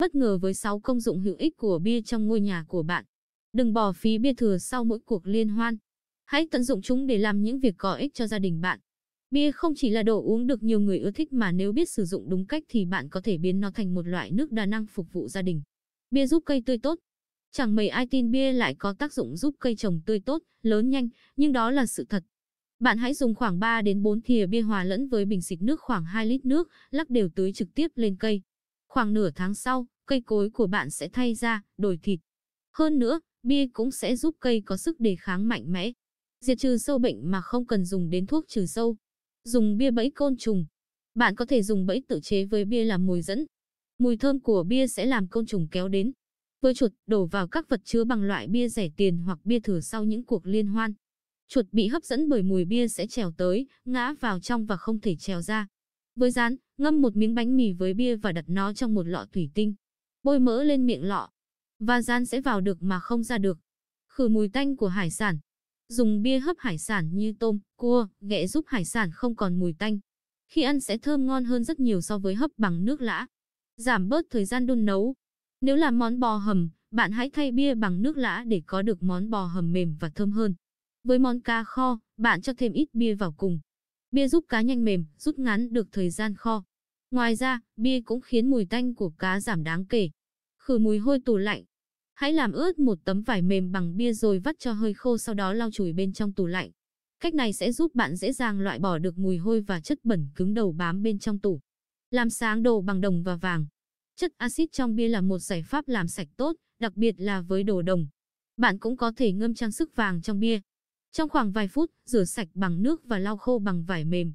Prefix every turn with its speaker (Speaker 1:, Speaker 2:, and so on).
Speaker 1: bất ngờ với 6 công dụng hữu ích của bia trong ngôi nhà của bạn. Đừng bỏ phí bia thừa sau mỗi cuộc liên hoan. Hãy tận dụng chúng để làm những việc có ích cho gia đình bạn. Bia không chỉ là đồ uống được nhiều người ưa thích mà nếu biết sử dụng đúng cách thì bạn có thể biến nó thành một loại nước đa năng phục vụ gia đình. Bia giúp cây tươi tốt. Chẳng mấy ai tin bia lại có tác dụng giúp cây trồng tươi tốt, lớn nhanh, nhưng đó là sự thật. Bạn hãy dùng khoảng 3 đến 4 thìa bia hòa lẫn với bình xịt nước khoảng 2 lít nước, lắc đều tưới trực tiếp lên cây. Khoảng nửa tháng sau, cây cối của bạn sẽ thay ra, đổi thịt. Hơn nữa, bia cũng sẽ giúp cây có sức đề kháng mạnh mẽ. Diệt trừ sâu bệnh mà không cần dùng đến thuốc trừ sâu. Dùng bia bẫy côn trùng. Bạn có thể dùng bẫy tự chế với bia làm mồi dẫn. Mùi thơm của bia sẽ làm côn trùng kéo đến. Với chuột đổ vào các vật chứa bằng loại bia rẻ tiền hoặc bia thừa sau những cuộc liên hoan. Chuột bị hấp dẫn bởi mùi bia sẽ trèo tới, ngã vào trong và không thể trèo ra. Với rán, ngâm một miếng bánh mì với bia và đặt nó trong một lọ thủy tinh. Bôi mỡ lên miệng lọ. Và rán sẽ vào được mà không ra được. Khử mùi tanh của hải sản. Dùng bia hấp hải sản như tôm, cua, ghẹ giúp hải sản không còn mùi tanh. Khi ăn sẽ thơm ngon hơn rất nhiều so với hấp bằng nước lã. Giảm bớt thời gian đun nấu. Nếu làm món bò hầm, bạn hãy thay bia bằng nước lã để có được món bò hầm mềm và thơm hơn. Với món cá kho, bạn cho thêm ít bia vào cùng. Bia giúp cá nhanh mềm, rút ngắn được thời gian kho. Ngoài ra, bia cũng khiến mùi tanh của cá giảm đáng kể. Khử mùi hôi tủ lạnh. Hãy làm ướt một tấm vải mềm bằng bia rồi vắt cho hơi khô sau đó lau chùi bên trong tủ lạnh. Cách này sẽ giúp bạn dễ dàng loại bỏ được mùi hôi và chất bẩn cứng đầu bám bên trong tủ. Làm sáng đồ bằng đồng và vàng. Chất axit trong bia là một giải pháp làm sạch tốt, đặc biệt là với đồ đồng. Bạn cũng có thể ngâm trang sức vàng trong bia. Trong khoảng vài phút, rửa sạch bằng nước và lau khô bằng vải mềm.